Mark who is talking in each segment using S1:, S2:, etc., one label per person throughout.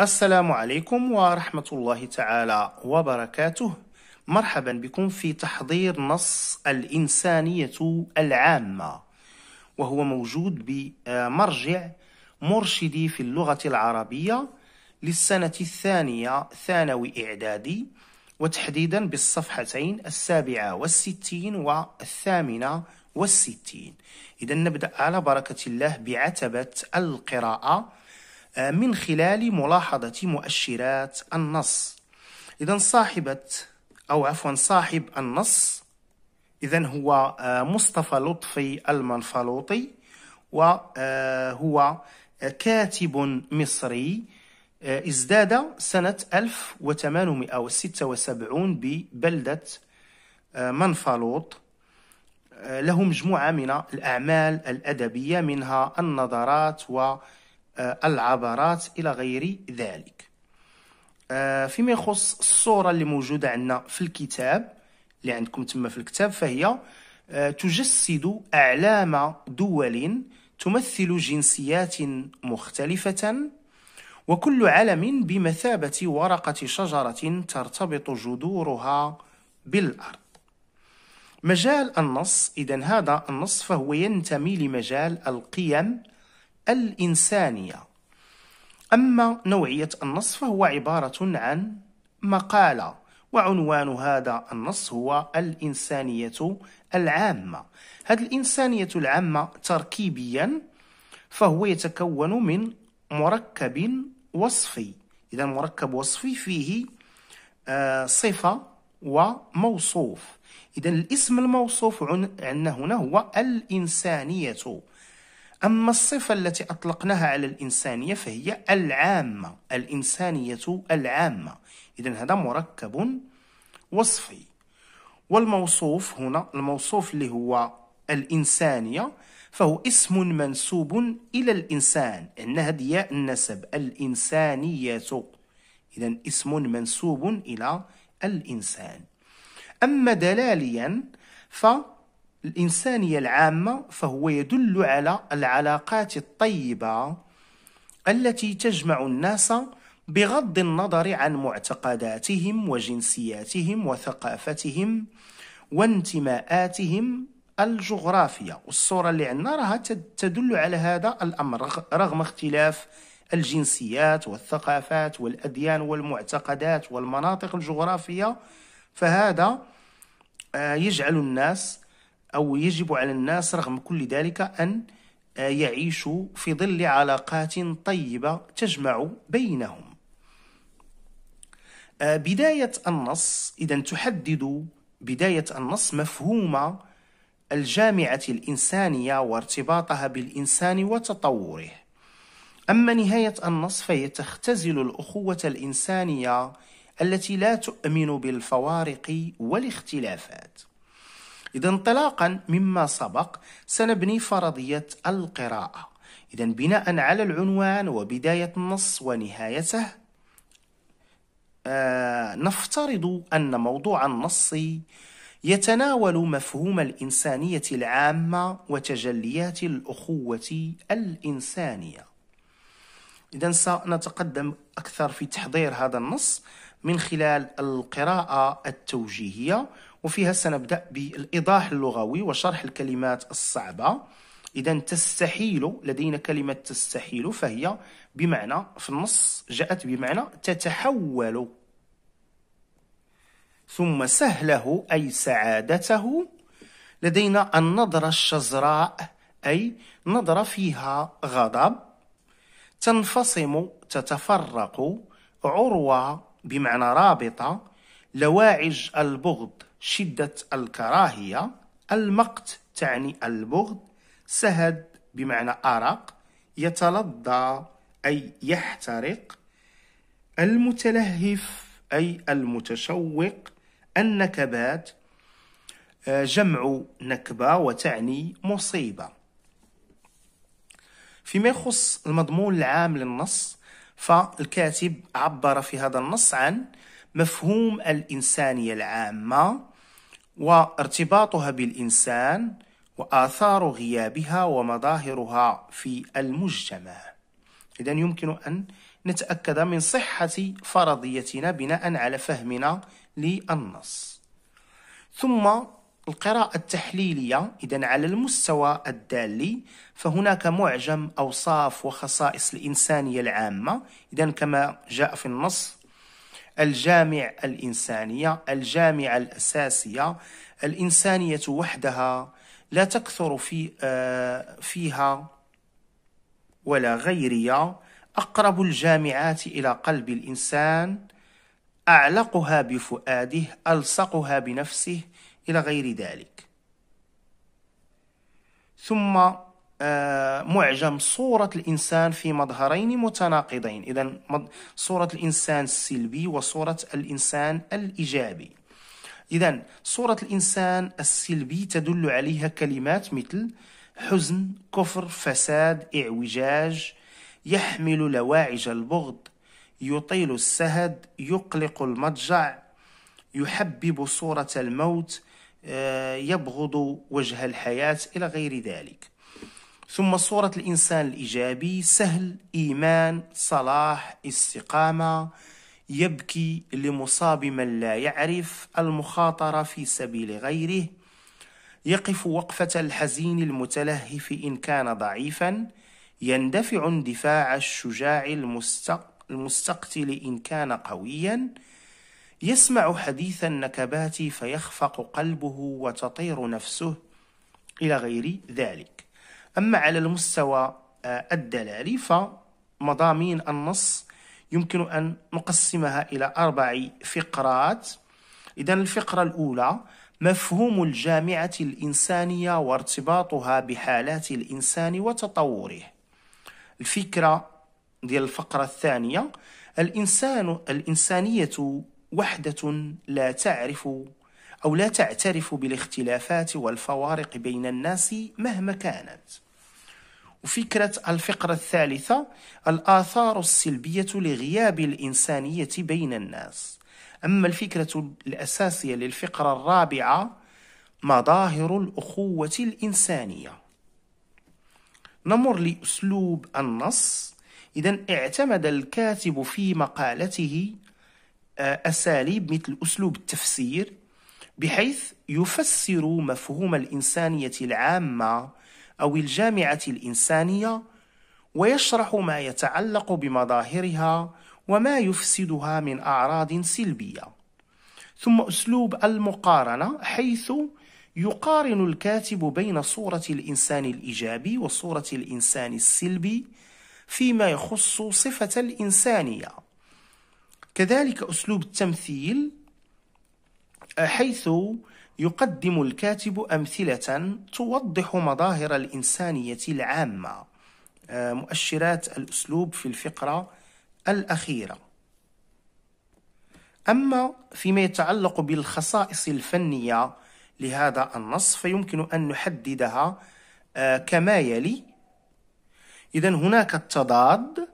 S1: السلام عليكم ورحمة الله تعالى وبركاته مرحبا بكم في تحضير نص الإنسانية العامة وهو موجود بمرجع مرشدي في اللغة العربية للسنة الثانية ثانوي إعدادي وتحديدا بالصفحتين السابعة والستين والثامنة والستين إذا نبدأ على بركة الله بعتبة القراءة آه، من خلال ملاحظة مؤشرات النص إذا صاحبة أو عفوا صاحب النص إذا هو آه، مصطفى لطفي المنفلوطي وهو آه، كاتب مصري ازداد سنة 1876 ببلدة منفلوط له مجموعة من الأعمال الأدبية منها النظرات و آه، العبرات إلى غير ذلك آه، فيما يخص الصورة اللي موجودة عندنا في الكتاب اللي عندكم تما في الكتاب فهي آه، تجسد أعلام دول تمثل جنسيات مختلفة وكل علم بمثابة ورقة شجرة ترتبط جذورها بالأرض مجال النص إذا هذا النص فهو ينتمي لمجال القيم الإنسانية أما نوعية النص فهو عبارة عن مقالة وعنوان هذا النص هو الإنسانية العامة هذه الإنسانية العامة تركيبيا فهو يتكون من مركب وصفي إذا مركب وصفي فيه آه، صفة وموصوف إذا الاسم الموصوف عندنا هنا هو الإنسانية أما الصفة التي أطلقناها على الإنسانية فهي العامة الإنسانية العامة إذا هذا مركب وصفي والموصوف هنا الموصوف اللي هو الإنسانية فهو اسم منسوب إلى الإنسان أن هذه النسب الإنسانية إذا اسم منسوب إلى الإنسان أما دلاليا ف الإنسانية العامة فهو يدل على العلاقات الطيبة التي تجمع الناس بغض النظر عن معتقداتهم وجنسياتهم وثقافتهم وانتماءاتهم الجغرافية والصورة اللي عندنا راها تدل على هذا الأمر رغم اختلاف الجنسيات والثقافات والأديان والمعتقدات والمناطق الجغرافية فهذا آه، يجعل الناس أو يجب على الناس رغم كل ذلك أن آه، يعيشوا في ظل علاقات طيبة تجمع بينهم آه، بداية النص إذا تحدد بداية النص مفهوم الجامعة الإنسانية وارتباطها بالإنسان وتطوره أما نهاية النص فهي تختزل الأخوة الإنسانية التي لا تؤمن بالفوارق والاختلافات إذا انطلاقا مما سبق سنبني فرضية القراءة إذا بناء على العنوان وبداية النص ونهايته آه نفترض أن موضوع النص يتناول مفهوم الإنسانية العامة وتجليات الأخوة الإنسانية إذا سنتقدم أكثر في تحضير هذا النص من خلال القراءة التوجيهية وفيها سنبدأ بالإيضاح اللغوي وشرح الكلمات الصعبة إذا تستحيل لدينا كلمة تستحيل فهي بمعنى في النص جاءت بمعنى تتحول ثم سهله أي سعادته لدينا النظرة الشزراء أي نظرة فيها غضب تنفصم تتفرق عروة بمعنى رابطة لواعج البغض شدة الكراهية المقت تعني البغض سهد بمعنى أرق يتلظى أي يحترق المتلهف أي المتشوق النكبات آه، جمع نكبة وتعني مصيبة فيما يخص المضمون العام للنص فالكاتب عبر في هذا النص عن مفهوم الإنسانية العامة وارتباطها بالإنسان وآثار غيابها ومظاهرها في المجتمع إذا يمكن أن نتأكد من صحة فرضيتنا بناء على فهمنا للنص ثم القراءة التحليلية إذا على المستوى الدالي فهناك معجم أوصاف وخصائص الإنسانية العامة إذا كما جاء في النص الجامع الإنسانية الجامعة الأساسية الإنسانية وحدها لا تكثر في آه، فيها ولا غيرية أقرب الجامعات إلى قلب الإنسان أعلقها بفؤاده ألصقها بنفسه إلى غير ذلك ثم آه، معجم صورة الإنسان في مظهرين متناقضين إذا صورة الإنسان السلبي وصورة الإنسان الإيجابي إذا صورة الإنسان السلبي تدل عليها كلمات مثل حزن كفر فساد اعوجاج يحمل لواعج البغض يطيل السهد يقلق المضجع يحبب صورة الموت آه، يبغض وجه الحياة إلى غير ذلك ثم صورة الإنسان الإيجابي سهل إيمان صلاح استقامة يبكي لمصاب من لا يعرف المخاطرة في سبيل غيره يقف وقفة الحزين المتلهف إن كان ضعيفا يندفع اندفاع الشجاع المستقتل إن كان قويا يسمع حديث النكبات فيخفق قلبه وتطير نفسه إلى غير ذلك أما على المستوى آه، الدلالي فمضامين النص يمكن أن نقسمها إلى أربع فقرات إذا الفقرة الأولى مفهوم الجامعة الإنسانية وارتباطها بحالات الإنسان وتطوره الفكرة ديال الفقرة الثانية الإنسان الإنسانية وحدة لا تعرف أو لا تعترف بالاختلافات والفوارق بين الناس مهما كانت وفكرة الفقرة الثالثة الآثار السلبية لغياب الإنسانية بين الناس أما الفكرة الأساسية للفقرة الرابعة مظاهر الأخوة الإنسانية نمر لأسلوب النص إذا اعتمد الكاتب في مقالته آه، أساليب مثل أسلوب التفسير بحيث يفسر مفهوم الإنسانية العامة أو الجامعة الإنسانية ويشرح ما يتعلق بمظاهرها وما يفسدها من أعراض سلبية ثم أسلوب المقارنة حيث يقارن الكاتب بين صورة الإنسان الإيجابي وصورة الإنسان السلبي فيما يخص صفة الإنسانية كذلك أسلوب التمثيل حيث يقدم الكاتب أمثلة توضح مظاهر الإنسانية العامة آه، مؤشرات الأسلوب في الفقرة الأخيرة أما فيما يتعلق بالخصائص الفنية لهذا النص فيمكن أن نحددها آه، كما يلي إذا هناك التضاد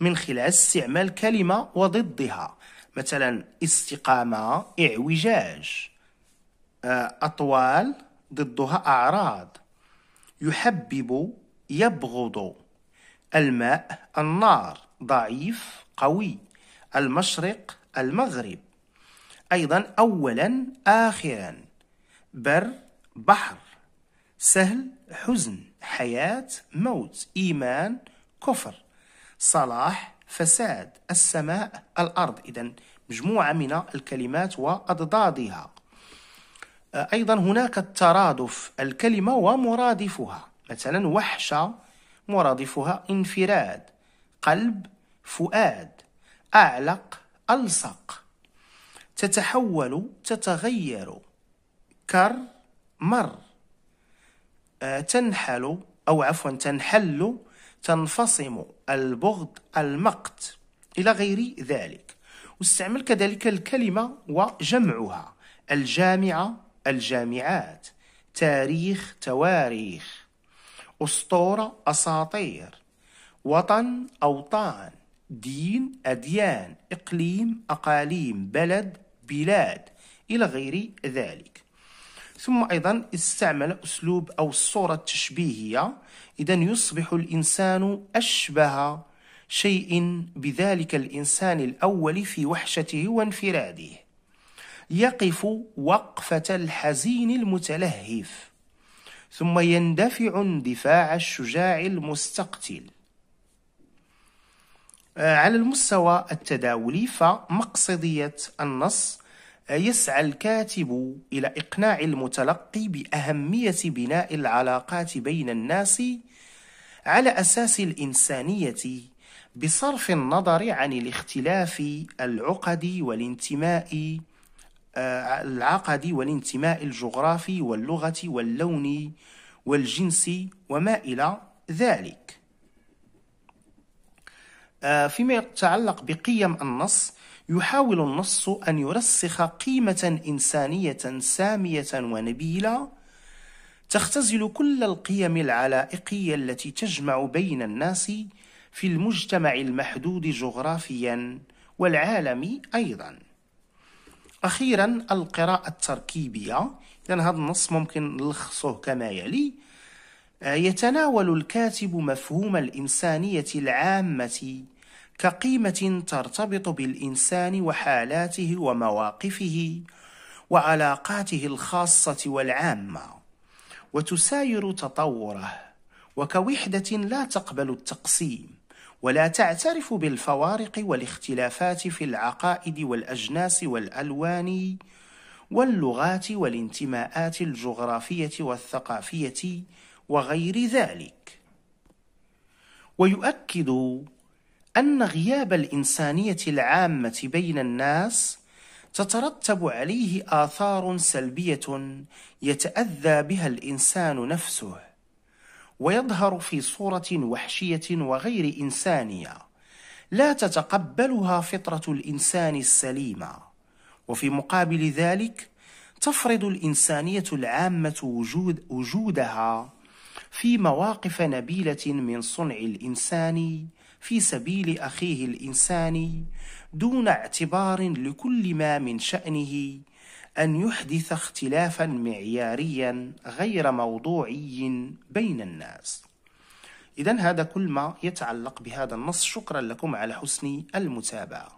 S1: من خلال استعمال كلمة وضدها مثلا استقامة اعوجاج آه، أطوال ضدها أعراض يحبب يبغض الماء النار ضعيف قوي المشرق المغرب أيضا أولا آخرا بر بحر سهل حزن حياة موت إيمان كفر صلاح فساد السماء الأرض إذا مجموعة من الكلمات وأضدادها أيضا هناك الترادف الكلمة ومرادفها مثلا وحشة مرادفها انفراد قلب فؤاد أعلق ألصق تتحول تتغير كر مر آه، تنحل أو عفوا تنحل تنفصم البغض المقت إلى غير ذلك واستعمل كذلك الكلمة وجمعها الجامعة الجامعات تاريخ تواريخ أسطورة أساطير وطن أوطان دين أديان إقليم أقاليم بلد بلاد إلى غير ذلك ثم أيضا استعمل أسلوب أو الصورة التشبيهية إذا يصبح الإنسان أشبه شيء بذلك الإنسان الأول في وحشته وانفراده يقف وقفة الحزين المتلهف ثم يندفع اندفاع الشجاع المستقتل آه، على المستوى التداولي فمقصدية النص آه، يسعى الكاتب إلى إقناع المتلقي بأهمية بناء العلاقات بين الناس على أساس الإنسانية بصرف النظر عن الاختلاف العقدي والانتماء العقد والانتماء الجغرافي واللغة واللون والجنس وما إلى ذلك آه، فيما يتعلق بقيم النص يحاول النص أن يرسخ قيمة إنسانية سامية ونبيلة تختزل كل القيم العلائقية التي تجمع بين الناس في المجتمع المحدود جغرافيا والعالم أيضاً أخيرا القراءة التركيبية لأن هذا النص ممكن نلخصه كما يلي آه، يتناول الكاتب مفهوم الإنسانية العامة كقيمة ترتبط بالإنسان وحالاته ومواقفه وعلاقاته الخاصة والعامة وتساير تطوره وكوحدة لا تقبل التقسيم ولا تعترف بالفوارق والاختلافات في العقائد والأجناس والألوان واللغات والانتماءات الجغرافية والثقافية وغير ذلك ويؤكد أن غياب الإنسانية العامة بين الناس تترتب عليه آثار سلبية يتأذى بها الإنسان نفسه ويظهر في صورة وحشية وغير إنسانية لا تتقبلها فطرة الإنسان السليمة وفي مقابل ذلك تفرض الإنسانية العامة وجود وجودها في مواقف نبيلة من صنع الإنسان في سبيل أخيه الإنسان دون اعتبار لكل ما من شأنه أن يحدث اختلافا معياريا غير موضوعي بين الناس إذا هذا كل ما يتعلق بهذا النص شكرا لكم على حسن المتابعة